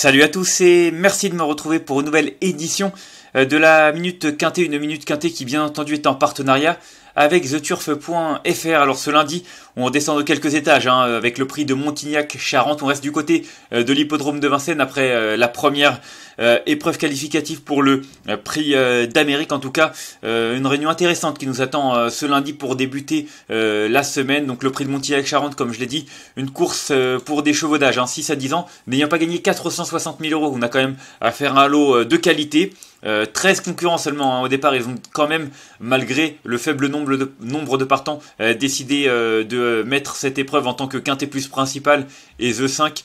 Salut à tous et merci de me retrouver pour une nouvelle édition euh, de la Minute Quintée, une Minute Quintée qui bien entendu est en partenariat avec theturf.fr. Alors ce lundi, on descend de quelques étages hein, avec le prix de Montignac-Charente. On reste du côté euh, de l'hippodrome de Vincennes après euh, la première euh, épreuve qualificative pour le prix d'Amérique. En tout cas, une réunion intéressante qui nous attend ce lundi pour débuter la semaine. Donc le prix de Montignac-Charente, comme je l'ai dit, une course pour des chevaux d'âge, hein, 6 à 10 ans, n'ayant pas gagné 460 000 euros. On a quand même à faire un lot de qualité. 13 euh, concurrents seulement hein. au départ, ils ont quand même, malgré le faible nombre de, nombre de partants, euh, décidé euh, de mettre cette épreuve en tant que quintet plus principal et The 5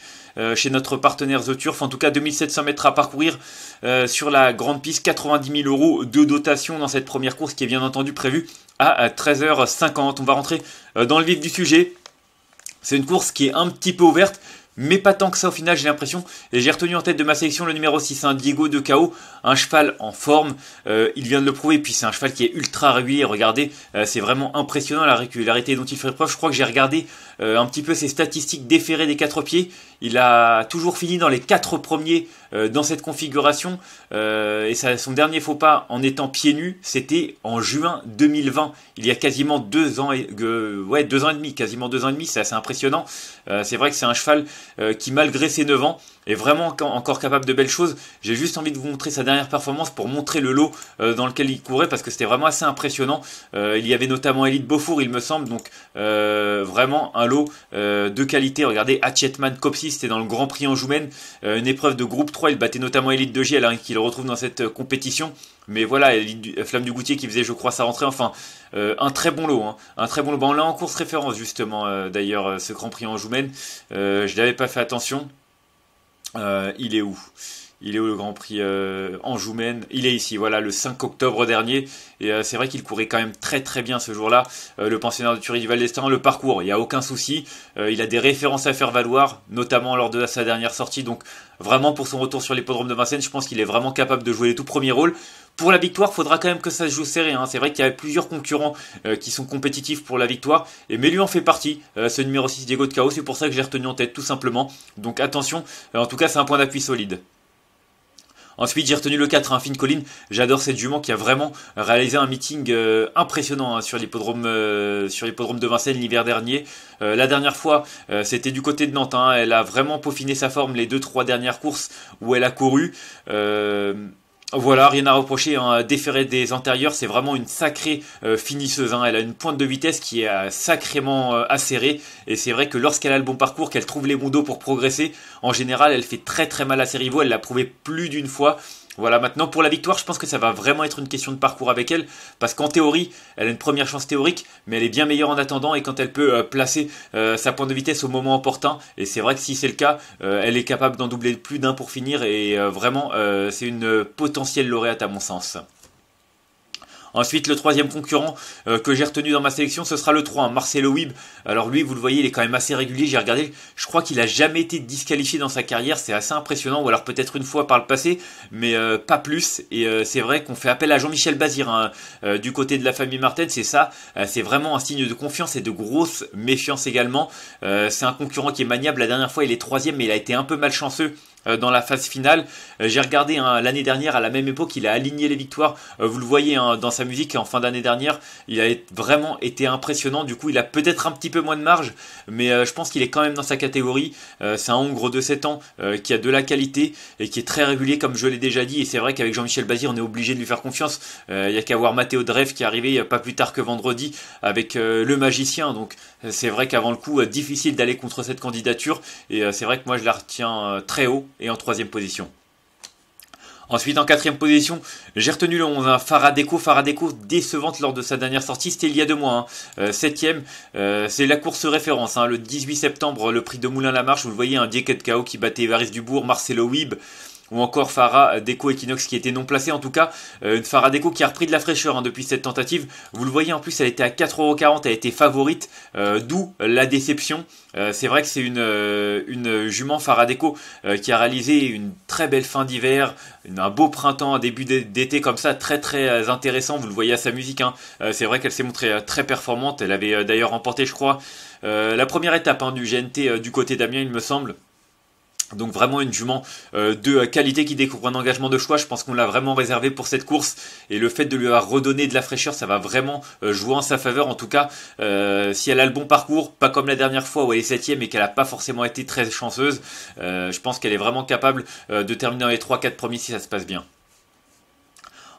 chez notre partenaire The Turf. En tout cas, 2700 mètres à parcourir sur la grande piste, 90 000 euros de dotation dans cette première course qui est bien entendu prévue à 13h50. On va rentrer dans le vif du sujet. C'est une course qui est un petit peu ouverte mais pas tant que ça au final, j'ai l'impression. Et j'ai retenu en tête de ma sélection le numéro 6, un hein, Diego de KO, un cheval en forme. Euh, il vient de le prouver, puis c'est un cheval qui est ultra régulier. Regardez, euh, c'est vraiment impressionnant la régularité dont il fait preuve. Je crois que j'ai regardé euh, un petit peu ses statistiques déférées des quatre pieds. Il a toujours fini dans les quatre premiers euh, dans cette configuration. Euh, et son dernier faux pas en étant pieds nus, c'était en juin 2020. Il y a quasiment deux ans, et, ouais, deux ans et demi, quasiment deux ans et demi. C'est assez impressionnant. Euh, c'est vrai que c'est un cheval qui, malgré ses 9 ans, et vraiment encore capable de belles choses. J'ai juste envie de vous montrer sa dernière performance pour montrer le lot euh, dans lequel il courait parce que c'était vraiment assez impressionnant. Euh, il y avait notamment Elite Beaufour, il me semble, donc euh, vraiment un lot de qualité. Regardez, Hatchetman Copsi, c'était dans le Grand Prix en Joumen, une épreuve de groupe 3. Il battait notamment Elite de Giel, Alors hein, qu'il retrouve dans cette compétition. Mais voilà, Flamme du Goutier qui faisait, je crois, sa rentrée. Enfin, un très bon lot. Hein. Un très bon lot. on l'a en course référence, justement, d'ailleurs, ce Grand Prix en Joumen. je n'avais pas fait attention. Euh, il est où il est où le Grand Prix en euh, Joumen Il est ici, voilà, le 5 octobre dernier. Et euh, c'est vrai qu'il courait quand même très très bien ce jour-là. le pensionnaire de Turie du Val d'Estaing, le parcours, il n'y a aucun souci. il a des références à faire valoir, notamment lors de sa dernière sortie. Donc vraiment pour son retour sur l'hippodrome de Vincennes, je pense qu'il est vraiment capable de jouer les tout premiers rôles. Pour la victoire, faudra quand même que ça se joue serré. Hein. C'est vrai qu'il y a plusieurs concurrents euh, qui sont compétitifs pour la victoire, et mais lui en fait partie, euh, ce numéro 6 Diego de Chaos. C'est pour ça que j'ai retenu en tête tout simplement. Donc attention, euh, en tout cas c'est un point d'appui solide. Ensuite, j'ai retenu le 4, hein, colline J'adore cette jument qui a vraiment réalisé un meeting impressionnant hein, sur l'hippodrome sur l'hippodrome de Vincennes l'hiver dernier. la dernière fois, c'était du côté de Nantes. Hein. Elle a vraiment peaufiné sa forme les deux trois dernières courses où elle a couru. Euh... Voilà, rien à reprocher. Hein. Déféré des antérieurs, c'est vraiment une sacrée euh, finisseuse. Hein. Elle a une pointe de vitesse qui est euh, sacrément euh, acérée. Et c'est vrai que lorsqu'elle a le bon parcours, qu'elle trouve les bons dos pour progresser, en général, elle fait très très mal à ses rivaux. Elle l'a prouvé plus d'une fois. Voilà, maintenant pour la victoire, je pense que ça va vraiment être une question de parcours avec elle, parce qu'en théorie, elle a une première chance théorique, mais elle est bien meilleure en attendant, et quand elle peut euh, placer euh, sa pointe de vitesse au moment opportun, et c'est vrai que si c'est le cas, euh, elle est capable d'en doubler plus d'un pour finir, et vraiment, c'est une potentielle lauréate à mon sens. Ensuite, le troisième concurrent euh, que j'ai retenu dans ma sélection, ce sera le 3, Marcelo Wib. Alors lui, vous le voyez, il est quand même assez régulier. J'ai regardé, je crois qu'il a jamais été disqualifié dans sa carrière. C'est assez impressionnant, ou alors peut-être une fois par le passé, mais euh, pas plus. Et euh, c'est vrai qu'on fait appel à Jean-Michel Bazir hein, du côté de la famille Martel. C'est ça, c'est vraiment un signe de confiance et de grosse méfiance également. c'est un concurrent qui est maniable. La dernière fois, il est troisième, mais il a été un peu malchanceux euh, dans la phase finale. Euh, j'ai regardé hein, l'année dernière, à la même époque, il a aligné les victoires. Euh, vous le voyez hein, dans sa musique en fin d'année dernière, il a vraiment été impressionnant. Du coup, il a peut-être un petit peu moins de marge, mais je pense qu'il est quand même dans sa catégorie. c'est un Hongro de 7 ans qui a de la qualité et qui est très régulier, comme je l'ai déjà dit. Et c'est vrai qu'avec Jean-Michel Bazir, on est obligé de lui faire confiance. Il n'y a qu'à voir Matteo Drev qui est arrivé pas plus tard que vendredi avec le magicien. Donc, c'est vrai qu'avant le coup, difficile d'aller contre cette candidature. Et c'est vrai que moi, je la retiens très haut et en troisième position. Ensuite, en quatrième position, j'ai retenu le 11, hein, Faradeco. Faradeco décevante lors de sa dernière sortie, c'était il y a deux mois. Hein. Euh, septième, euh, c'est la course référence. Hein. Le 18 septembre, le prix de Moulin-la-Marche, vous le voyez, un de KO qui battait Varis Dubourg, Marcelo Wib ou encore Farah euh, Deco Equinox qui était non placé. en tout cas. Euh, une Farah Deco qui a repris de la fraîcheur hein, depuis cette tentative. Vous le voyez en plus, elle était à 4,40€, elle était favorite, euh, d'où la déception. c'est vrai que c'est une, jument Farah Deco qui a réalisé une très belle fin d'hiver, un beau printemps, un début d'été comme ça, très très intéressant. Vous le voyez à sa musique, hein. c'est vrai qu'elle s'est montrée très performante. Elle avait d'ailleurs remporté, je crois, la première étape hein, du GNT du côté d'Amiens, il me semble. Donc vraiment une jument euh, de euh, qualité qui découvre un engagement de choix. Je pense qu'on l'a vraiment réservé pour cette course et le fait de lui avoir redonné de la fraîcheur, ça va vraiment euh, jouer en sa faveur. En tout cas, si elle a le bon parcours, pas comme la dernière fois où elle est septième et qu'elle n'a pas forcément été très chanceuse, je pense qu'elle est vraiment capable de terminer dans les 3-4 premiers si ça se passe bien.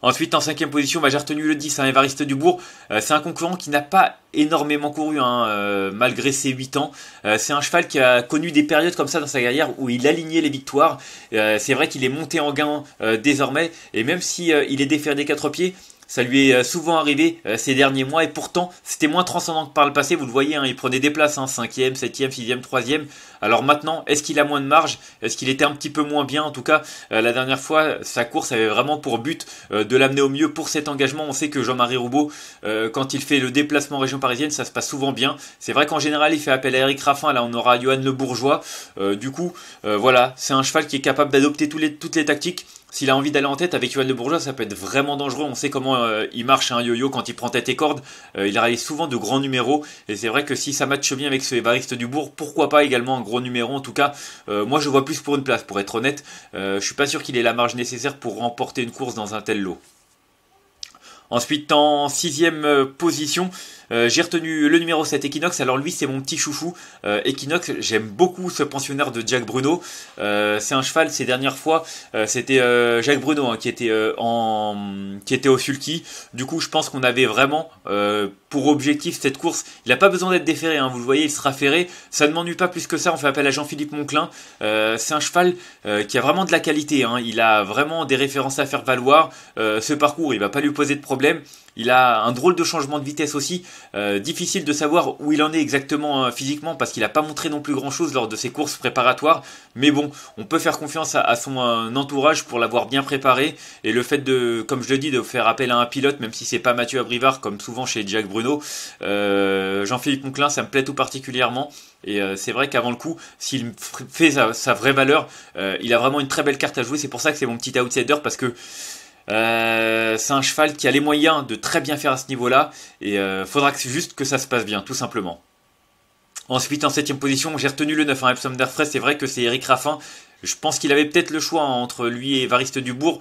Ensuite, en cinquième position, bah, j'ai retenu le 10, hein, Évariste Dubourg. Euh, c'est un concurrent qui n'a pas énormément couru, hein, euh, malgré ses 8 ans. Euh, c'est un cheval qui a connu des périodes comme ça dans sa carrière où il alignait les victoires. c'est vrai qu'il est monté en gain désormais, et même si il est déferlé des quatre pieds, ça lui est euh, souvent arrivé euh, ces derniers mois et pourtant c'était moins transcendant que par le passé, vous le voyez, hein, il prenait des places, hein, 5e, 7e, 6 3 Alors maintenant, est-ce qu'il a moins de marge Est-ce qu'il était un petit peu moins bien En tout cas, euh, la dernière fois, sa course avait vraiment pour but de l'amener au mieux pour cet engagement. On sait que Jean-Marie Roubaud, quand il fait le déplacement région parisienne, ça se passe souvent bien. C'est vrai qu'en général, il fait appel à Eric Raffin, là on aura Johan Le Bourgeois. du coup, voilà, c'est un cheval qui est capable d'adopter toutes les tactiques. S'il a envie d'aller en tête avec Yoann de Bourgeois, ça peut être vraiment dangereux. On sait comment euh, il marche un hein, yo-yo quand il prend tête et corde. Euh, il réalise souvent de grands numéros. Et c'est vrai que si ça matche bien avec ce Évariste Dubourg, pourquoi pas également un gros numéro En tout cas, euh, moi je vois plus pour une place, pour être honnête. je suis pas sûr qu'il ait la marge nécessaire pour remporter une course dans un tel lot. Ensuite, en sixième position, euh, j'ai retenu le numéro 7 Equinox. Alors lui, c'est mon petit chouchou. Euh, Equinox, j'aime beaucoup ce pensionnaire de Jack Bruno. Euh, c'est un cheval. Ces dernières fois, c'était Jacques Bruno hein, qui était en, qui était au sulky. Du coup, je pense qu'on avait vraiment pour objectif cette course. Il n'a pas besoin d'être déféré. Hein, vous le voyez, il sera ferré. Ça ne m'ennuie pas plus que ça. On fait appel à Jean-Philippe Monclin. c'est un cheval qui a vraiment de la qualité. Hein. Il a vraiment des références à faire valoir. ce parcours, il va pas lui poser de problème. Il a un drôle de changement de vitesse aussi. Euh, difficile de savoir où il en est exactement euh, physiquement parce qu'il n'a pas montré non plus grand-chose lors de ses courses préparatoires. Mais bon, on peut faire confiance à, son euh, entourage pour l'avoir bien préparé. Et le fait de, comme je le dis, de faire appel à un pilote, même si c'est pas Mathieu Abrivard comme souvent chez Jack Bruno, Jean-Philippe Monclin, ça me plaît tout particulièrement. Et c'est vrai qu'avant le coup, s'il fait sa, vraie valeur, il a vraiment une très belle carte à jouer. C'est pour ça que c'est mon petit outsider parce que euh, c'est un cheval qui a les moyens de très bien faire à ce niveau-là et il euh, faudra juste que ça se passe bien, tout simplement. Ensuite, en septième position, j'ai retenu le 9, hein, Epsom C'est vrai que c'est Eric Raffin je pense qu'il avait peut-être le choix entre lui et Variste Dubourg.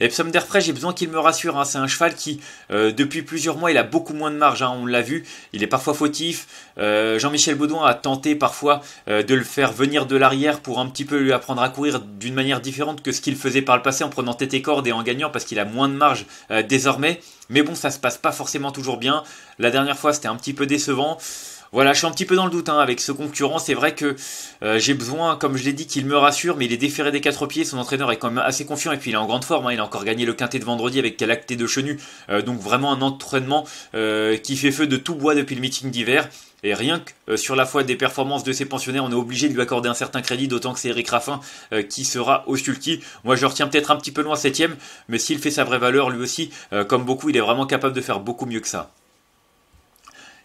Et d'air près, j'ai besoin qu'il me rassure. Hein. C'est un cheval qui, euh, depuis plusieurs mois, il a beaucoup moins de marge. Hein. On l'a vu, il est parfois fautif. Euh, Jean-Michel Baudouin a tenté parfois euh, de le faire venir de l'arrière pour un petit peu lui apprendre à courir d'une manière différente que ce qu'il faisait par le passé en prenant tête et corde et en gagnant parce qu'il a moins de marge désormais. Mais bon, ça se passe pas forcément toujours bien. La dernière fois, c'était un petit peu décevant. Voilà, je suis un petit peu dans le doute hein, avec ce concurrent. C'est vrai que euh, j'ai besoin, comme je l'ai dit, qu'il me rassure, mais il est déféré des quatre pieds. Son entraîneur est quand même assez confiant et puis il est en grande forme. Hein. Il a encore gagné le quintet de vendredi avec Calacté de Chenu. Euh, donc vraiment un entraînement euh, qui fait feu de tout bois depuis le meeting d'hiver. Et rien que sur la foi des performances de ses pensionnaires, on est obligé de lui accorder un certain crédit, d'autant que c'est Eric Raffin qui sera au sulky. Moi, je retiens peut-être un petit peu loin septième, mais s'il fait sa vraie valeur, lui aussi, comme beaucoup, il est vraiment capable de faire beaucoup mieux que ça.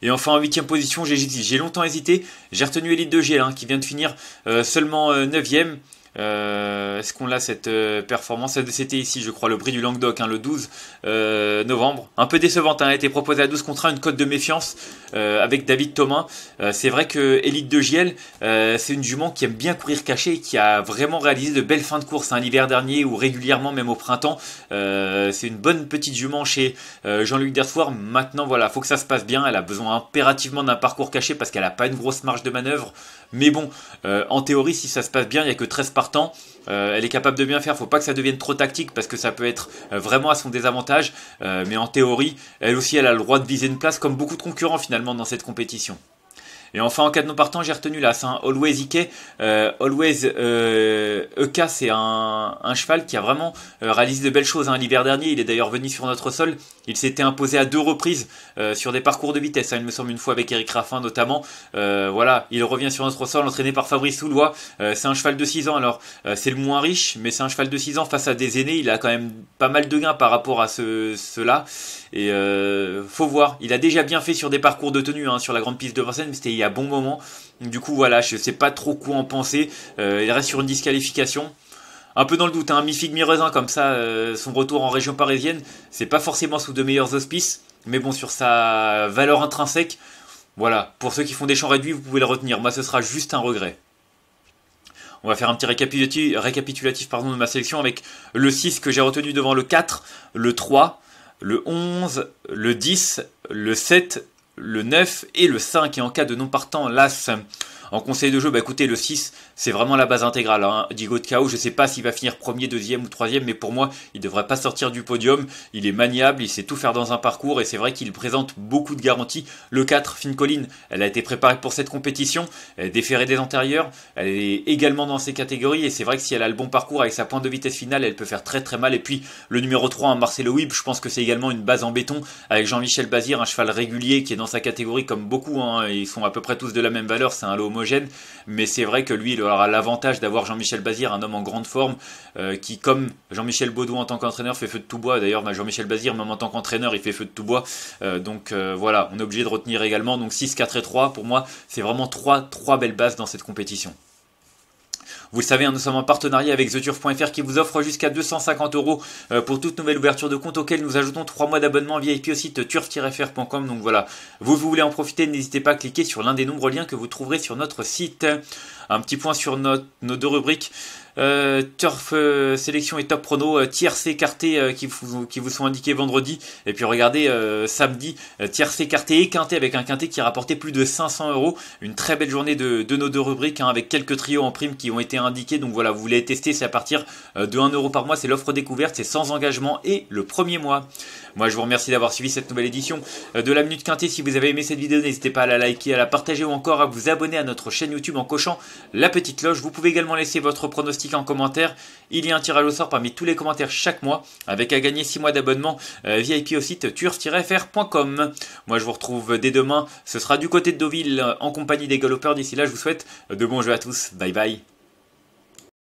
Et enfin en 8ème position, j'ai longtemps hésité. J'ai retenu Elite de Giel hein, qui vient de finir euh, seulement 9 euh, ème euh, est-ce qu'on a cette euh, performance C'était ici, je crois, le prix du Languedoc, hein, le 12 euh, novembre. Un peu décevante, hein, a été proposée à 12 contre une cote de méfiance avec David Thomas. c'est vrai que Elite de Giel, c'est une jument qui aime bien courir cachée et qui a vraiment réalisé de belles fins de course hein, l'hiver dernier ou régulièrement, même au printemps. c'est une bonne petite jument chez Jean-Luc Dersoir. Maintenant, voilà, faut que ça se passe bien. Elle a besoin impérativement d'un parcours caché parce qu'elle n'a pas une grosse marge de manœuvre. Mais bon, euh, en théorie, si ça se passe bien, il n'y a que 13 partants. Euh, elle est capable de bien faire. Faut pas que ça devienne trop tactique parce que ça peut être euh, vraiment à son désavantage. mais en théorie, elle aussi, elle a le droit de viser une place comme beaucoup de concurrents finalement dans cette compétition. Et enfin, en cas de non partant, j'ai retenu là, euh, euh, e c'est un Always Ike. always EK, c'est un, cheval qui a vraiment euh, réalisé de belles choses hein. l'hiver dernier. Il est d'ailleurs venu sur notre sol. Il s'était imposé à deux reprises sur des parcours de vitesse. Hein. il me semble une fois avec Eric Raffin notamment. voilà, il revient sur notre sol, entraîné par Fabrice Soulois. c'est un cheval de 6 ans. Alors, c'est le moins riche, mais c'est un cheval de 6 ans face à des aînés. Il a quand même pas mal de gains par rapport à ce, ceux-là. Et faut voir. Il a déjà bien fait sur des parcours de tenue, hein, sur la grande piste de Vincennes, mais c'était il bon moment. Du coup, voilà, je sais pas trop quoi en penser. Euh, il reste sur une disqualification. Un peu dans le doute, un hein. mi-figue, comme ça, euh, son retour en région parisienne, c'est pas forcément sous de meilleurs auspices, mais bon, sur sa valeur intrinsèque, voilà. Pour ceux qui font des champs réduits, vous pouvez le retenir. Moi, ce sera juste un regret. On va faire un petit récapitulatif, récapitulatif pardon, de ma sélection avec le 6 que j'ai retenu devant le 4, le 3, le 11, le 10, le 7 le 9 et le 5. Et en cas de non partant, l'As en conseil de jeu, bah, écoutez, le 6, c'est vraiment la base intégrale. Hein. Diego de KO, je ne sais pas s'il va finir premier, deuxième ou troisième, mais pour moi, il ne devrait pas sortir du podium. Il est maniable, il sait tout faire dans un parcours et c'est vrai qu'il présente beaucoup de garanties. Le 4, Fine Colline, elle a été préparée pour cette compétition, elle déférée des antérieurs, elle est également dans ces catégories et c'est vrai que si elle a le bon parcours avec sa pointe de vitesse finale, elle peut faire très très mal. Et puis le numéro 3, hein, Marcelo Wib, je pense que c'est également une base en béton avec Jean-Michel Bazir, un cheval régulier qui est dans sa catégorie comme beaucoup. Hein. Ils sont à peu près tous de la même valeur, c'est un lot mais c'est vrai que lui, il aura l'avantage d'avoir Jean-Michel Bazir, un homme en grande forme, euh, qui, comme Jean-Michel Baudou en tant qu'entraîneur, fait feu de tout bois. D'ailleurs, bah, Jean-Michel Bazir, même en tant qu'entraîneur, il fait feu de tout bois. Euh, donc euh, voilà, on est obligé de retenir également. Donc 6, 4 et 3, pour moi, c'est vraiment trois, 3 belles bases dans cette compétition. Vous le savez, hein, nous sommes en partenariat avec TheTurf.fr qui vous offre jusqu'à 250 euros euh, pour toute nouvelle ouverture de compte auquel nous ajoutons 3 mois d'abonnement VIP au site turf-fr.com. Donc voilà, vous, voulez en profiter, n'hésitez pas à cliquer sur l'un des nombreux liens que vous trouverez sur notre site. Un petit point sur nos deux rubriques. Euh, turf euh, sélection et top prono euh, tiercé écarté qui vous, sont indiqués vendredi et puis regardez samedi tiercé écarté et quinté avec un quinté qui a rapporté plus de 500 euros une très belle journée de, nos deux rubriques hein, avec quelques trios en prime qui ont été indiqué. Donc voilà, vous voulez tester, c'est à partir euh, de 1 euro par mois. C'est l'offre découverte, c'est sans engagement et le premier mois. Moi, je vous remercie d'avoir suivi cette nouvelle édition euh, de la Minute Quintée. Si vous avez aimé cette vidéo, n'hésitez pas à la liker, à la partager ou encore à vous abonner à notre chaîne YouTube en cochant la petite cloche. Vous pouvez également laisser votre pronostic en commentaire. Il y a un tirage au sort parmi tous les commentaires chaque mois avec à gagner 6 mois d'abonnement euh, VIP au site turf-fr.com. Moi, je vous retrouve dès demain. Ce sera du côté de Deauville en compagnie des galopeurs. D'ici là, je vous souhaite de bons jeux à tous. Bye bye.